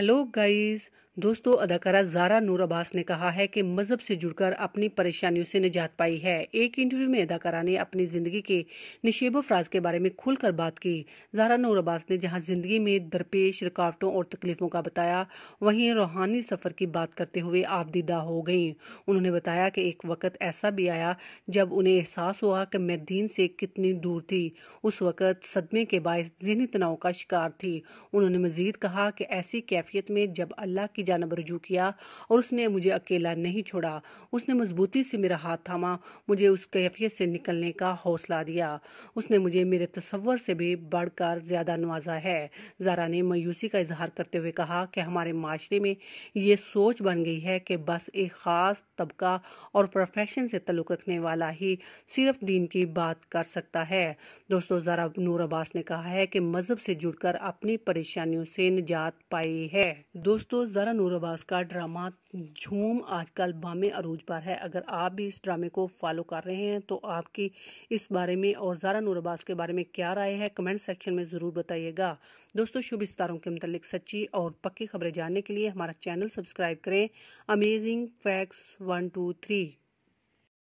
hello guys दोस्तों अदाकारा Zara नूर अब्बास ने कहा है कि मजहब से जुड़कर अपनी परेशानियों से निजात पाई है एक इंटरव्यू में अदाकारा ने अपनी जिंदगी के निशेब फराज के बारे में खुलकर बात की जारा नूर अब्बास ने जहां जिंदगी में दरपेश रुकावटों और तकलीफों का बताया वहीं रूहानी सफर की बात करते हुए आप दीदा हो गई उन्होंने बताया कि एक वक्त ऐसा भी आया जब उन्हें एहसास हुआ कि मैं दीन से कितनी दूर थी उस वक्त सदमे के बायस जहनी तनाव का शिकार थी उन्होंने मजीद कहा कि ऐसी कैफियत में जब अल्लाह की की जानब रजू किया और उसने मुझे अकेला नहीं छोड़ा उसने मजबूती से मेरा हाथ थामा मुझे उस कैफियत से निकलने का हौसला दिया उसने मुझे मेरे तस्वर से भी बढ़कर ज़्यादा नवाजा है जारा ने मायूसी का इजहार करते हुए कहा कि हमारे माशरे में ये सोच बन गई है कि बस एक ख़ास तबका और प्रोफेशन से तल्लुक़ रखने वाला ही सिर्फ दीन की बात कर सकता है दोस्तों ज़रा नूर अब्बास ने कहा है कि मज़हब से जुड़कर अपनी परेशानियों से निजात पाई है दोस्तों ज़रा सितारा नूर अब्बास का ड्रामा झूम आजकल बामे अरूज पर है अगर आप भी इस ड्रामे को फॉलो कर रहे हैं तो आपकी इस बारे में और ज़ारा नूर अब्बास के बारे में क्या राय है कमेंट सेक्शन में ज़रूर बताइएगा दोस्तों शुभ सितारों के मतलब सच्ची और पक्की खबरें जानने के लिए हमारा चैनल सब्सक्राइब करें amazing facts one two three